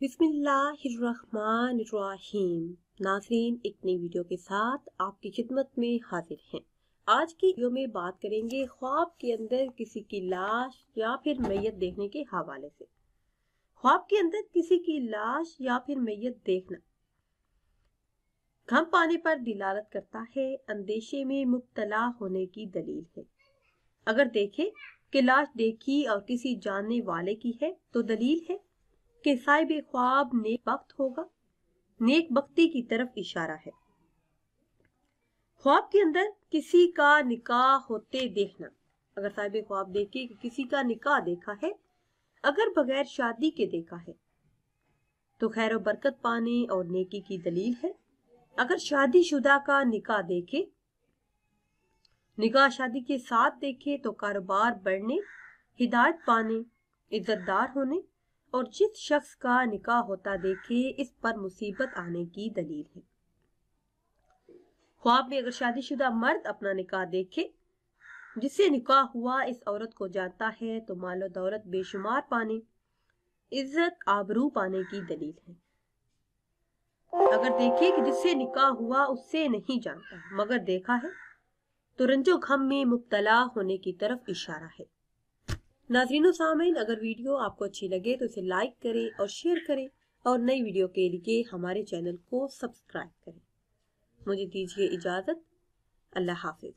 बिस्मिल्लाहिर्रहमानिर्रहीम नाजरीन एक नई वीडियो के साथ आपकी खिदमत में हाजिर हैं आज की वीडियो में बात करेंगे ख्वाब के अंदर किसी की लाश या फिर मैयत देखने के हवाले से ख्वाब के अंदर किसी की लाश या फिर मैयत देखना घम पाने पर दिलालत करता है अंदेशे में मुबतला होने की दलील है अगर देखे कि लाश देखी और किसी जानने वाले की है तो दलील है कि साहिब ख्वाब नेक वक्त होगा नेक वक्ति की तरफ इशारा है ख्वाब के अंदर किसी का निकाह होते देखना अगर साहिब ख्वाब देखे कि किसी का निकाह देखा है अगर बगैर शादी के देखा है तो खैर बरकत पाने और नेकी की दलील है अगर शादीशुदा का निकाह देखे निकाह शादी के साथ देखे तो कारोबार बढ़ने हिदायत पाने इज्जतदार होने और जिस शख्स का निकाह होता देखे इस पर मुसीबत आने की दलील है ख्वाब में अगर शादीशुदा मर्द अपना निकाह देखे जिससे निकाह हुआ इस औरत को जानता है तो मालो दौलत बेशुमार पाने इज्जत आबरू पाने की दलील है अगर देखे कि जिससे निकाह हुआ उससे नहीं जानता मगर देखा है तो रंजो घम में मुबतला होने की तरफ इशारा है नाजरीनो सामिन अगर वीडियो आपको अच्छी लगे तो इसे लाइक करें और शेयर करें और नई वीडियो के लिए हमारे चैनल को सब्सक्राइब करें मुझे दीजिए इजाज़त अल्लाह हाफिज़